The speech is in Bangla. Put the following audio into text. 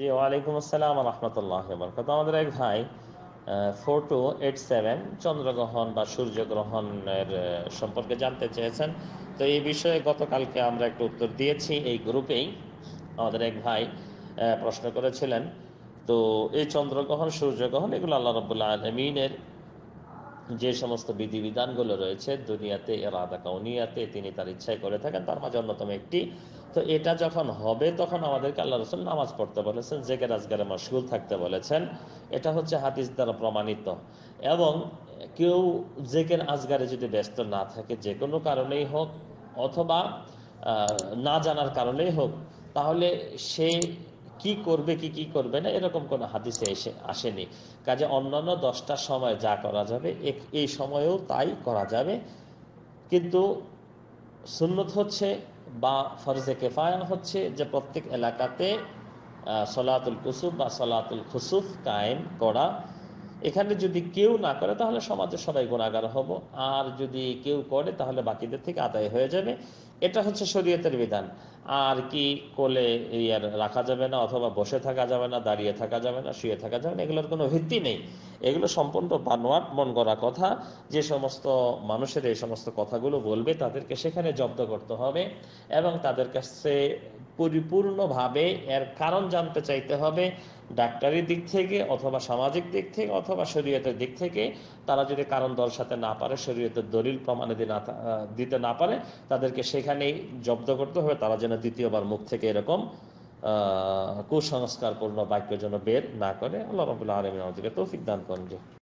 জি ওয়ালাইকুম আসসালাম রহমতুল্লাহ বরকত আমাদের এক ভাই ফোর টু এইট সেভেন চন্দ্রগ্রহণ বা সূর্যগ্রহণের সম্পর্কে জানতে চেয়েছেন তো এই বিষয়ে গতকালকে আমরা একটু উত্তর দিয়েছি এই গ্রুপেই আমাদের এক ভাই প্রশ্ন করেছিলেন তো এই চন্দ্রগ্রহণ সূর্যগ্রহণ এগুলো আল্লাহ রবুল্লা আলমিনের যে সমস্ত বিধিবিধানগুলো রয়েছে দুনিয়াতে এরাদা কাউনিয়াতে তিনি তার ইচ্ছায় করে থাকেন তার মাঝে অন্যতম একটি তো এটা যখন হবে তখন আমাদেরকে আল্লাহ রসুল নামাজ পড়তে বলেছেন জেগে রাজগারে মশগুল থাকতে বলেছেন এটা হচ্ছে হাদিস দ্বারা প্রমাণিত এবং কেউ জেকের আজগারে যদি ব্যস্ত না থাকে যে কোনো কারণেই হোক অথবা না জানার কারণেই হোক তাহলে সে কি করবে কি কি করবে না এরকম কোনো হাদিসে এসে আসেনি কাজে অন্যান্য দশটার সময় যা করা যাবে এই সময়েও তাই করা যাবে কিন্তু সুন্নত হচ্ছে বা ফরজে কেফায়ন হচ্ছে যে প্রত্যেক এলাকাতে সলাতুল কুসুফ বা সলাতুল খুসুফ কায়েম করা এখানে যদি কেউ না করে তাহলে সমাজে সবাই গুণাগার হব আর যদি কেউ করে তাহলে বাকিদের থেকে আদায় হয়ে যাবে এটা হচ্ছে শরীয়তের বিধান আর কি কোলে ইয়ার রাখা যাবে না অথবা বসে থাকা যাবে না দাঁড়িয়ে থাকা যাবে না শুয়ে থাকা যাবে না এগুলোর কোনো ভিত্তি নেই এগুলো সম্পূর্ণ বানোয়াট মন করা কথা যে সমস্ত মানুষের এই সমস্ত কথাগুলো বলবে তাদেরকে সেখানে জব্দ করতে হবে এবং তাদের কাছে পরিপূর্ণভাবে এর কারণ জানতে চাইতে হবে ডাক্তারি দিক থেকে অথবা সামাজিক দিক থেকে অথবা শরীয়তের দিক থেকে তারা যদি কারণ দর্শাতে না পারে শরীয়তের দলিল প্রমাণে দিতে না পারে তাদেরকে সেখানেই জব্দ করতে হবে তারা যেন দ্বিতীয়বার মুখ থেকে এরকম কুসংস্কারপূর্ণ বাক্য যেন বের না করে আল্লাহ রবুল্লাহ আলমিন তৌফিক দান করেন